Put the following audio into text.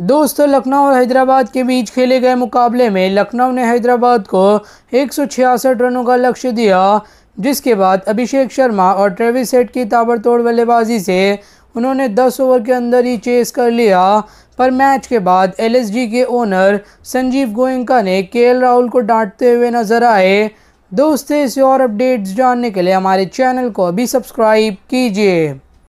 दोस्तों लखनऊ और हैदराबाद के बीच खेले गए मुकाबले में लखनऊ ने हैदराबाद को एक रनों का लक्ष्य दिया जिसके बाद अभिषेक शर्मा और ट्रेविस सेट की ताबड़तोड़ बल्लेबाजी से उन्होंने 10 ओवर के अंदर ही चेस कर लिया पर मैच के बाद एलएसजी के ओनर संजीव गोयंका ने केएल राहुल को डांटते हुए नजर आए दोस्तों इसे और अपडेट्स जानने के लिए हमारे चैनल को अभी सब्सक्राइब कीजिए